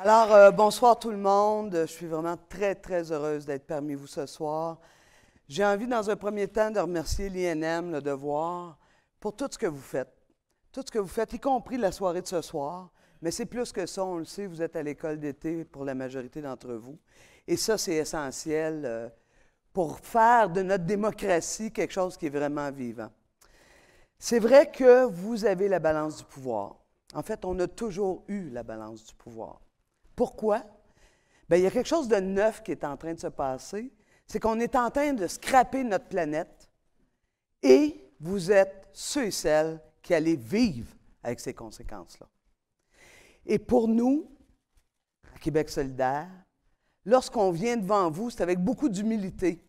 Alors, euh, bonsoir tout le monde. Je suis vraiment très, très heureuse d'être parmi vous ce soir. J'ai envie, dans un premier temps, de remercier l'INM, le Devoir, pour tout ce que vous faites. Tout ce que vous faites, y compris la soirée de ce soir. Mais c'est plus que ça, on le sait, vous êtes à l'école d'été pour la majorité d'entre vous. Et ça, c'est essentiel euh, pour faire de notre démocratie quelque chose qui est vraiment vivant. C'est vrai que vous avez la balance du pouvoir. En fait, on a toujours eu la balance du pouvoir. Pourquoi? Bien, il y a quelque chose de neuf qui est en train de se passer. C'est qu'on est en train de scraper notre planète et vous êtes ceux et celles qui allez vivre avec ces conséquences-là. Et pour nous, à Québec solidaire, lorsqu'on vient devant vous, c'est avec beaucoup d'humilité.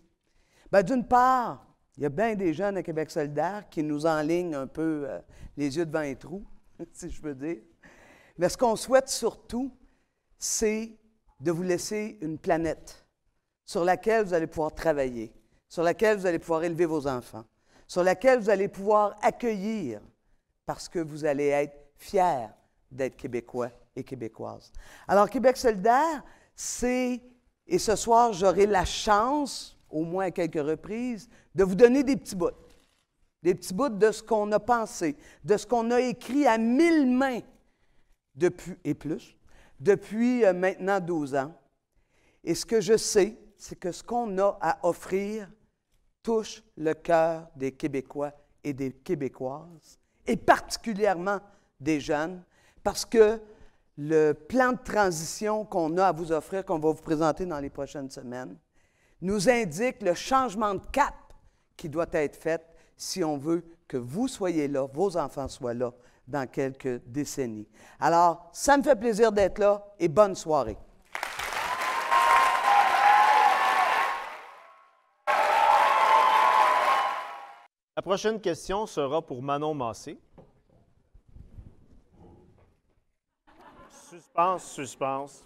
Ben, d'une part, il y a bien des jeunes à Québec solidaire qui nous enlignent un peu euh, les yeux devant les trous, si je veux dire. Mais ce qu'on souhaite surtout, c'est de vous laisser une planète sur laquelle vous allez pouvoir travailler, sur laquelle vous allez pouvoir élever vos enfants, sur laquelle vous allez pouvoir accueillir, parce que vous allez être fiers d'être québécois et québécoises. Alors, Québec solidaire, c'est, et ce soir, j'aurai la chance, au moins à quelques reprises, de vous donner des petits bouts. Des petits bouts de ce qu'on a pensé, de ce qu'on a écrit à mille mains depuis, et plus, depuis euh, maintenant 12 ans. Et ce que je sais, c'est que ce qu'on a à offrir touche le cœur des Québécois et des Québécoises, et particulièrement des jeunes, parce que le plan de transition qu'on a à vous offrir, qu'on va vous présenter dans les prochaines semaines, nous indique le changement de cap qui doit être fait si on veut que vous soyez là, vos enfants soient là, dans quelques décennies. Alors, ça me fait plaisir d'être là et bonne soirée. La prochaine question sera pour Manon Massé. Suspense, suspense.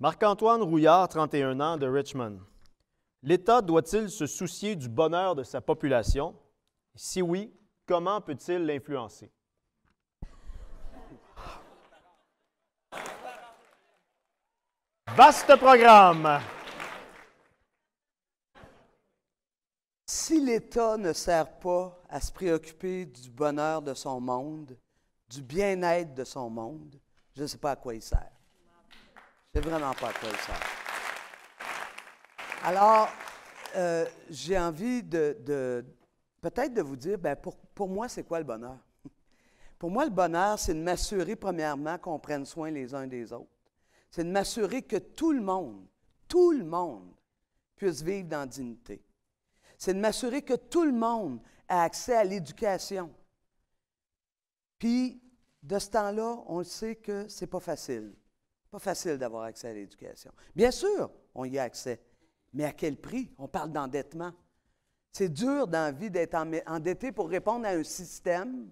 Marc-Antoine Rouillard, 31 ans, de Richmond. L'État doit-il se soucier du bonheur de sa population? Si oui, comment peut-il l'influencer? Vaste programme! Si l'État ne sert pas à se préoccuper du bonheur de son monde, du bien-être de son monde, je ne sais pas à quoi il sert. Je ne sais vraiment pas à quoi il sert. Alors, euh, j'ai envie de, peut-être de vous dire, ben pour, moi, c'est quoi le bonheur? pour moi, le bonheur, c'est de m'assurer, premièrement, qu'on prenne soin les uns des autres. C'est de m'assurer que tout le monde, tout le monde, puisse vivre dans dignité. C'est de m'assurer que tout le monde a accès à l'éducation. Puis, de ce temps-là, on sait que c'est pas facile. Pas facile d'avoir accès à l'éducation. Bien sûr, on y a accès. Mais à quel prix? On parle d'endettement. C'est dur dans la vie d'être endetté pour répondre à un système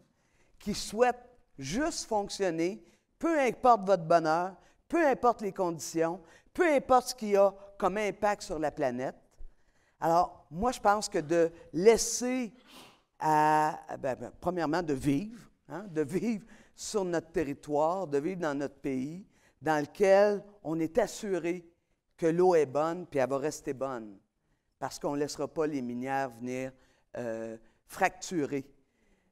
qui souhaite juste fonctionner, peu importe votre bonheur, peu importe les conditions, peu importe ce qu'il y a comme impact sur la planète. Alors, moi, je pense que de laisser, à, ben, ben, premièrement, de vivre, hein, de vivre sur notre territoire, de vivre dans notre pays, dans lequel on est assuré que l'eau est bonne, puis elle va rester bonne, parce qu'on ne laissera pas les minières venir euh, fracturer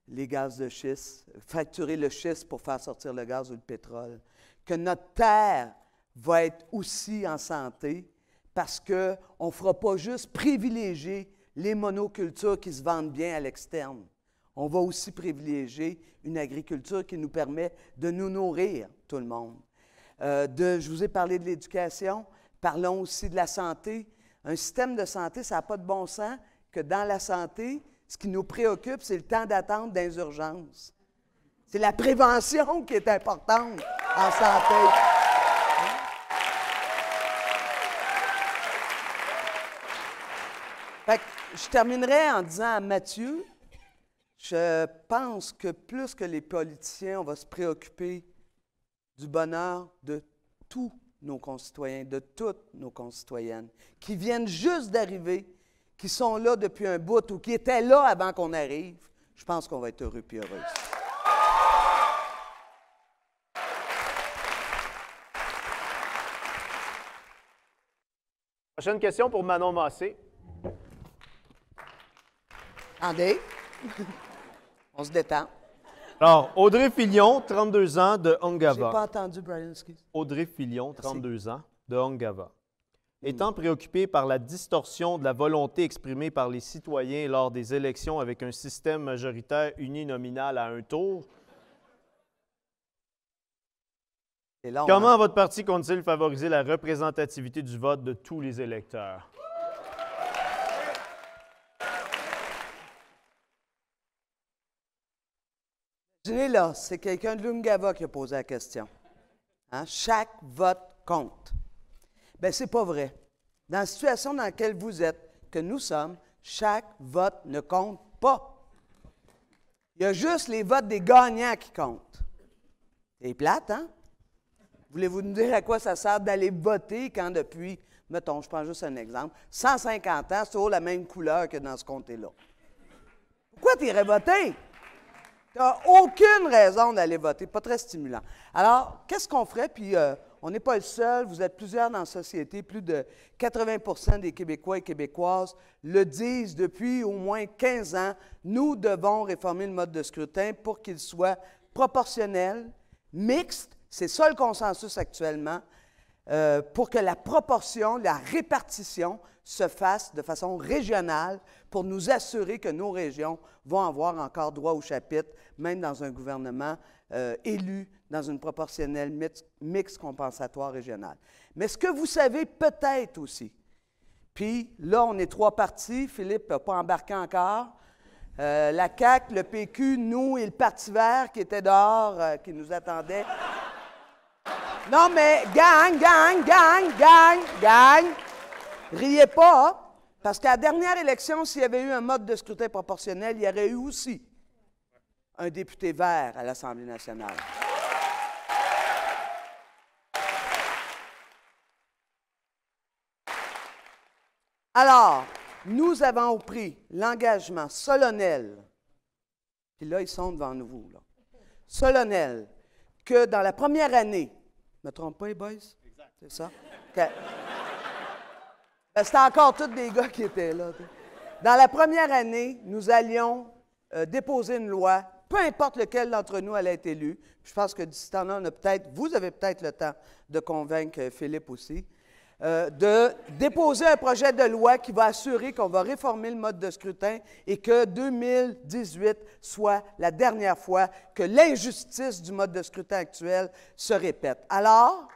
les gaz de schiste, fracturer le schiste pour faire sortir le gaz ou le pétrole. Que notre terre va être aussi en santé parce qu'on ne fera pas juste privilégier les monocultures qui se vendent bien à l'externe. On va aussi privilégier une agriculture qui nous permet de nous nourrir, tout le monde. Euh, de, je vous ai parlé de l'éducation. Parlons aussi de la santé. Un système de santé, ça n'a pas de bon sens que dans la santé, ce qui nous préoccupe, c'est le temps d'attente des urgences. C'est la prévention qui est importante en santé. je terminerai en disant à Mathieu, je pense que plus que les politiciens, on va se préoccuper du bonheur de tout nos concitoyens, de toutes nos concitoyennes, qui viennent juste d'arriver, qui sont là depuis un bout ou qui étaient là avant qu'on arrive, je pense qu'on va être heureux et heureux. Prochaine question pour Manon Massé. Attendez. On se détend. Alors, Audrey Fillion, 32 ans, de Ongava. J'ai pas entendu, Brian, Audrey Fillion, 32 ans, de Ongava. Hmm. Étant préoccupé par la distorsion de la volonté exprimée par les citoyens lors des élections avec un système majoritaire uninominal à un tour, Comment votre parti compte-t-il favoriser la représentativité du vote de tous les électeurs? Imaginez là, c'est quelqu'un de l'Ungava qui a posé la question. Hein? Chaque vote compte. Bien, c'est pas vrai. Dans la situation dans laquelle vous êtes, que nous sommes, chaque vote ne compte pas. Il y a juste les votes des gagnants qui comptent. C'est plate, hein? Voulez-vous nous dire à quoi ça sert d'aller voter quand depuis, mettons, je prends juste un exemple, 150 ans, c'est toujours la même couleur que dans ce comté-là? Pourquoi tu irais voter? Tu n'as aucune raison d'aller voter, pas très stimulant. Alors, qu'est-ce qu'on ferait? Puis, euh, on n'est pas le seul, vous êtes plusieurs dans la société, plus de 80 des Québécois et Québécoises le disent depuis au moins 15 ans, nous devons réformer le mode de scrutin pour qu'il soit proportionnel, mixte, c'est ça le consensus actuellement, euh, pour que la proportion, la répartition se fasse de façon régionale pour nous assurer que nos régions vont avoir encore droit au chapitre, même dans un gouvernement euh, élu dans une proportionnelle mixte mix compensatoire régionale. Mais ce que vous savez peut-être aussi, puis là, on est trois partis, Philippe n'a pas embarqué encore, euh, la CAQ, le PQ, nous et le Parti vert qui était dehors, qui nous attendait non, mais gagne, gagne, gagne, gagne, gagne. Riez pas, parce qu'à la dernière élection, s'il y avait eu un mode de scrutin proportionnel, il y aurait eu aussi un député vert à l'Assemblée nationale. Alors, nous avons pris l'engagement solennel, puis là, ils sont devant nous, solennel que dans la première année, ne me trompe pas, les boys? C'est ça? Ben, c'était encore tous des gars qui étaient là. Dans la première année, nous allions euh, déposer une loi, peu importe lequel d'entre nous allait être élu. Je pense que d'ici temps-là, on a peut-être, vous avez peut-être le temps de convaincre euh, Philippe aussi. Euh, de déposer un projet de loi qui va assurer qu'on va réformer le mode de scrutin et que 2018 soit la dernière fois que l'injustice du mode de scrutin actuel se répète. Alors,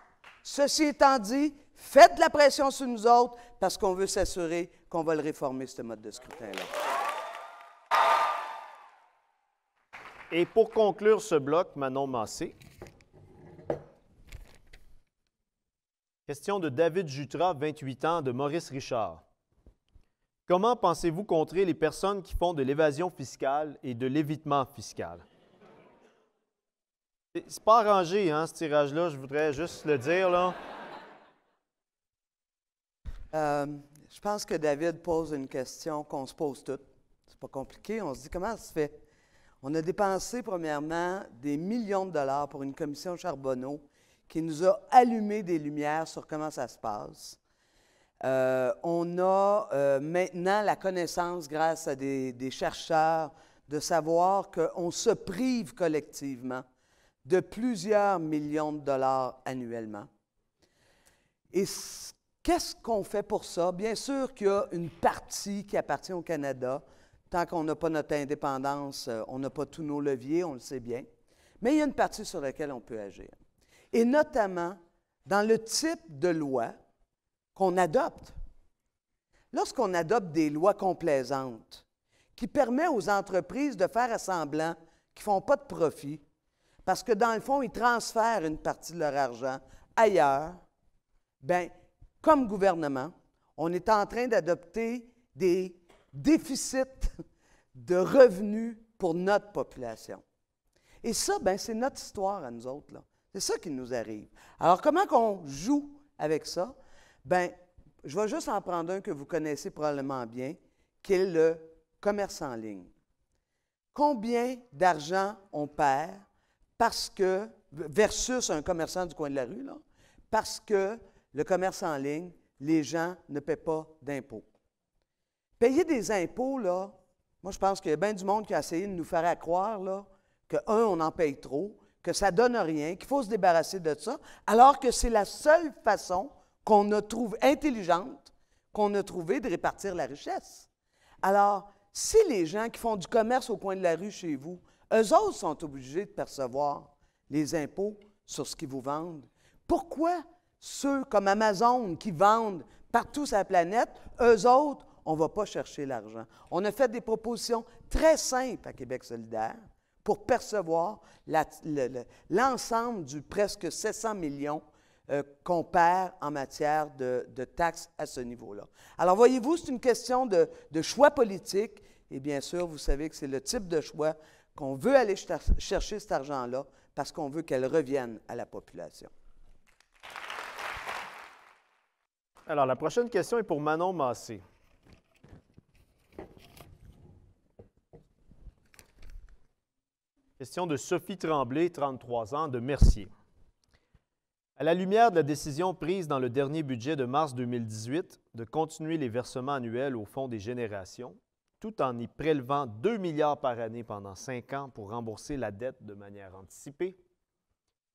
ceci étant dit, faites de la pression sur nous autres parce qu'on veut s'assurer qu'on va le réformer, ce mode de scrutin-là. Et pour conclure ce bloc, Manon Massé, Question de David Jutra, 28 ans, de Maurice Richard. Comment pensez-vous contrer les personnes qui font de l'évasion fiscale et de l'évitement fiscal? C'est pas arrangé, hein, ce tirage-là, je voudrais juste le dire, là. Euh, je pense que David pose une question qu'on se pose toutes. C'est pas compliqué. On se dit comment ça se fait? On a dépensé, premièrement, des millions de dollars pour une commission Charbonneau qui nous a allumé des lumières sur comment ça se passe. Euh, on a euh, maintenant la connaissance, grâce à des, des chercheurs, de savoir qu'on se prive collectivement de plusieurs millions de dollars annuellement. Et qu'est-ce qu'on fait pour ça? Bien sûr qu'il y a une partie qui appartient au Canada. Tant qu'on n'a pas notre indépendance, euh, on n'a pas tous nos leviers, on le sait bien. Mais il y a une partie sur laquelle on peut agir et notamment dans le type de loi qu'on adopte. Lorsqu'on adopte des lois complaisantes qui permettent aux entreprises de faire à semblant qu'ils ne font pas de profit, parce que dans le fond, ils transfèrent une partie de leur argent ailleurs, bien, comme gouvernement, on est en train d'adopter des déficits de revenus pour notre population. Et ça, bien, c'est notre histoire à nous autres. Là. C'est ça qui nous arrive. Alors, comment qu'on joue avec ça? Ben, je vais juste en prendre un que vous connaissez probablement bien, qui est le commerce en ligne. Combien d'argent on perd parce que, versus un commerçant du coin de la rue, là, parce que le commerce en ligne, les gens ne paient pas d'impôts. Payer des impôts, là, moi, je pense qu'il y a bien du monde qui a essayé de nous faire croire, là, que, un, on en paye trop, que ça donne rien, qu'il faut se débarrasser de ça, alors que c'est la seule façon qu'on a trouve intelligente, qu'on a trouvé de répartir la richesse. Alors, si les gens qui font du commerce au coin de la rue chez vous, eux autres sont obligés de percevoir les impôts sur ce qu'ils vous vendent, pourquoi ceux comme Amazon qui vendent partout sur la planète, eux autres, on ne va pas chercher l'argent. On a fait des propositions très simples à Québec solidaire pour percevoir l'ensemble du presque 700 millions euh, qu'on perd en matière de, taxes à ce niveau-là. Alors, voyez-vous, c'est une question de, choix politique. Et bien sûr, vous savez que c'est le type de choix qu'on veut aller chercher cet argent-là parce qu'on veut qu'elle revienne à la population. Alors, la prochaine question est pour Manon Massé. Question de Sophie Tremblay, 33 ans, de Mercier. À la lumière de la décision prise dans le dernier budget de mars 2018 de continuer les versements annuels au Fonds des générations, tout en y prélevant 2 milliards par année pendant 5 ans pour rembourser la dette de manière anticipée,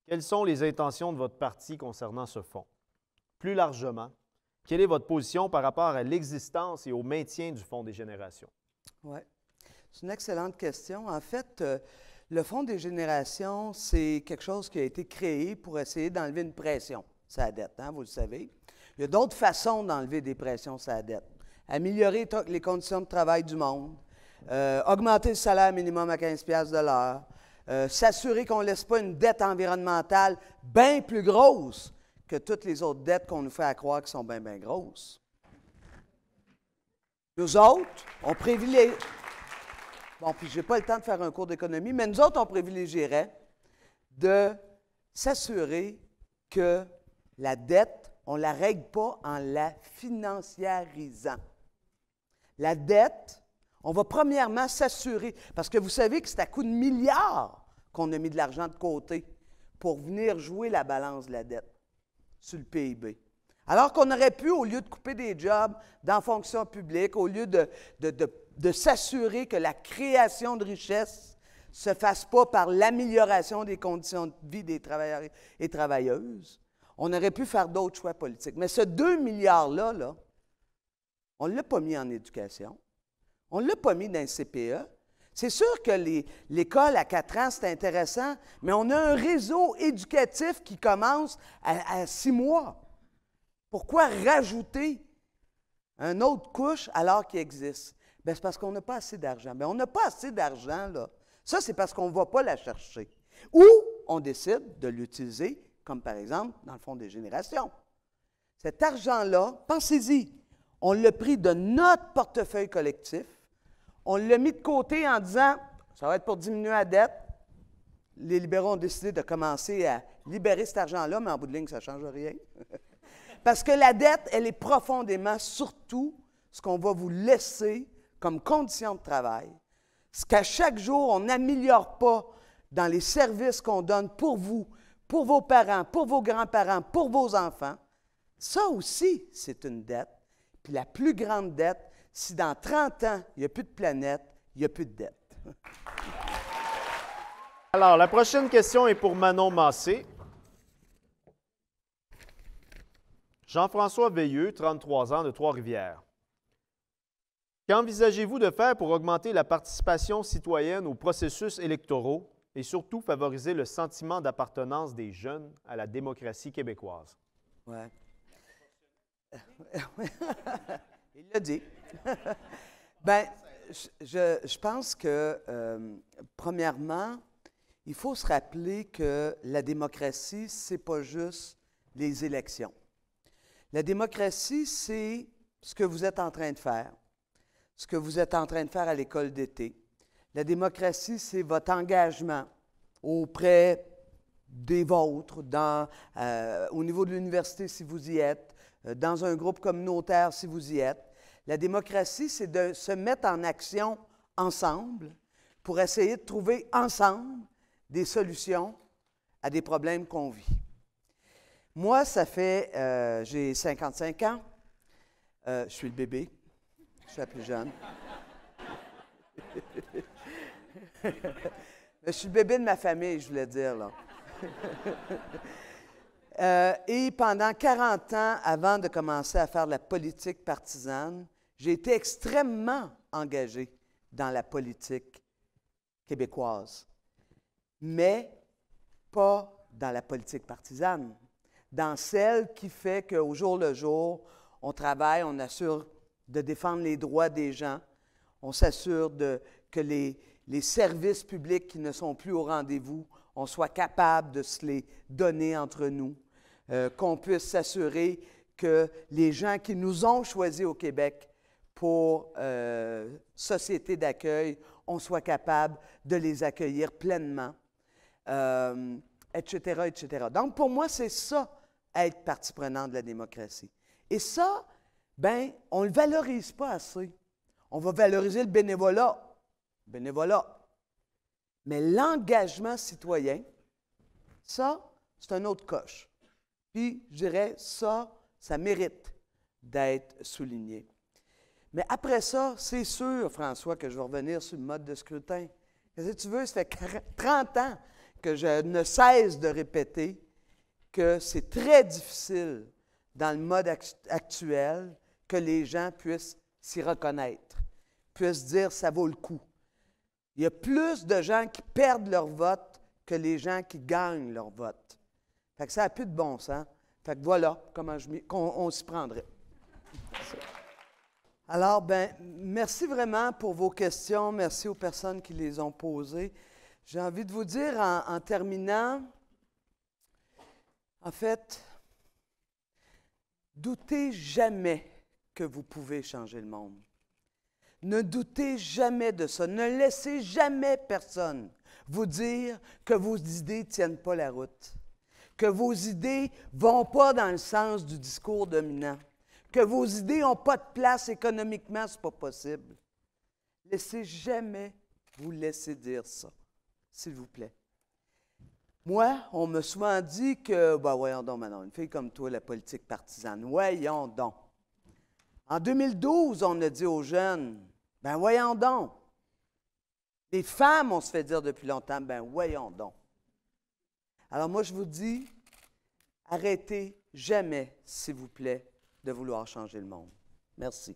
quelles sont les intentions de votre parti concernant ce fonds? Plus largement, quelle est votre position par rapport à l'existence et au maintien du Fonds des générations? Oui, c'est une excellente question. En fait, euh, le Fonds des générations, c'est quelque chose qui a été créé pour essayer d'enlever une pression sa dette, hein, vous le savez. Il y a d'autres façons d'enlever des pressions sa dette. Améliorer les conditions de travail du monde, euh, augmenter le salaire minimum à 15 de l'heure, euh, s'assurer qu'on ne laisse pas une dette environnementale bien plus grosse que toutes les autres dettes qu'on nous fait à croire qui sont bien, bien grosses. Nous autres, on privilégie... Bon, puis je n'ai pas le temps de faire un cours d'économie, mais nous autres, on privilégierait de s'assurer que la dette, on ne la règle pas en la financiarisant. La dette, on va premièrement s'assurer, parce que vous savez que c'est à coup de milliards qu'on a mis de l'argent de côté pour venir jouer la balance de la dette sur le PIB. Alors qu'on aurait pu, au lieu de couper des jobs dans fonction publique, au lieu de, de de s'assurer que la création de richesses ne se fasse pas par l'amélioration des conditions de vie des travailleurs et travailleuses. On aurait pu faire d'autres choix politiques. Mais ce 2 milliards-là, on ne l'a pas mis en éducation. On ne l'a pas mis dans le CPE. C'est sûr que l'école à 4 ans, c'est intéressant, mais on a un réseau éducatif qui commence à, à 6 mois. Pourquoi rajouter une autre couche alors qu'il existe? Bien, c'est parce qu'on n'a pas assez d'argent. Mais ben, on n'a pas assez d'argent, là. Ça, c'est parce qu'on ne va pas la chercher. Ou on décide de l'utiliser, comme par exemple dans le Fonds des générations. Cet argent-là, pensez-y, on l'a pris de notre portefeuille collectif, on l'a mis de côté en disant, ça va être pour diminuer la dette. Les libéraux ont décidé de commencer à libérer cet argent-là, mais en bout de ligne, ça ne change rien. Parce que la dette, elle est profondément, surtout, ce qu'on va vous laisser comme condition de travail, ce qu'à chaque jour, on n'améliore pas dans les services qu'on donne pour vous, pour vos parents, pour vos grands-parents, pour vos enfants, ça aussi, c'est une dette. Puis la plus grande dette, si dans 30 ans, il n'y a plus de planète, il n'y a plus de dette. Alors, la prochaine question est pour Manon Massé. Jean-François Veilleux, 33 ans, de Trois-Rivières. Qu'envisagez-vous de faire pour augmenter la participation citoyenne aux processus électoraux et surtout favoriser le sentiment d'appartenance des jeunes à la démocratie québécoise? Oui. Euh, il l'a dit. ben, je, pense que, euh, premièrement, il faut se rappeler que la démocratie, ce n'est pas juste les élections. La démocratie, c'est ce que vous êtes en train de faire ce que vous êtes en train de faire à l'école d'été. La démocratie, c'est votre engagement auprès des vôtres, euh, au niveau de l'université si vous y êtes, euh, dans un groupe communautaire si vous y êtes. La démocratie, c'est de se mettre en action ensemble pour essayer de trouver ensemble des solutions à des problèmes qu'on vit. Moi, ça fait, euh, j'ai 55 ans, je suis le bébé, je suis la plus jeune. je suis le bébé de ma famille, je voulais dire, là. Euh, et pendant 40 ans, avant de commencer à faire la politique partisane, j'ai été extrêmement engagé dans la politique québécoise, mais pas dans la politique partisane, dans celle qui fait qu'au jour le jour, on travaille, on assure de défendre les droits des gens. On s'assure que les, services publics qui ne sont plus au rendez-vous, on soit capable de se les donner entre nous, euh, qu'on puisse s'assurer que les gens qui nous ont choisis au Québec pour euh, société d'accueil, on soit capable de les accueillir pleinement, etc., euh, etc. Donc, pour moi, c'est ça, être partie prenante de la démocratie. Et ça, ben, on ne le valorise pas assez. On va valoriser le bénévolat. Bénévolat. Mais l'engagement citoyen, ça, c'est un autre coche. Puis, je dirais, ça, ça mérite d'être souligné. Mais après ça, c'est sûr, François, que je vais revenir sur le mode de scrutin. Si tu veux, ça fait 30 ans que je ne cesse de répéter que c'est très difficile dans le mode actuel que les gens puissent s'y reconnaître, puissent dire ça vaut le coup. Il y a plus de gens qui perdent leur vote que les gens qui gagnent leur vote. Fait que ça n'a plus de bon sens. Fait que voilà comment je on, s'y prendrait. Alors, ben, merci vraiment pour vos questions. Merci aux personnes qui les ont posées. J'ai envie de vous dire en terminant, en fait, doutez jamais que vous pouvez changer le monde. Ne doutez jamais de ça. Ne laissez jamais personne vous dire que vos idées ne tiennent pas la route, que vos idées ne vont pas dans le sens du discours dominant, que vos idées n'ont pas de place économiquement, ce n'est pas possible. Laissez jamais vous laisser dire ça, s'il vous plaît. Moi, on me souvent dit que, bah, voyons donc, maintenant une fille comme toi, la politique partisane, voyons donc. En 2012, on a dit aux jeunes, ben voyons donc. Les femmes, on se fait dire depuis longtemps, ben voyons donc. Alors moi, je vous dis, arrêtez jamais, s'il vous plaît, de vouloir changer le monde. Merci.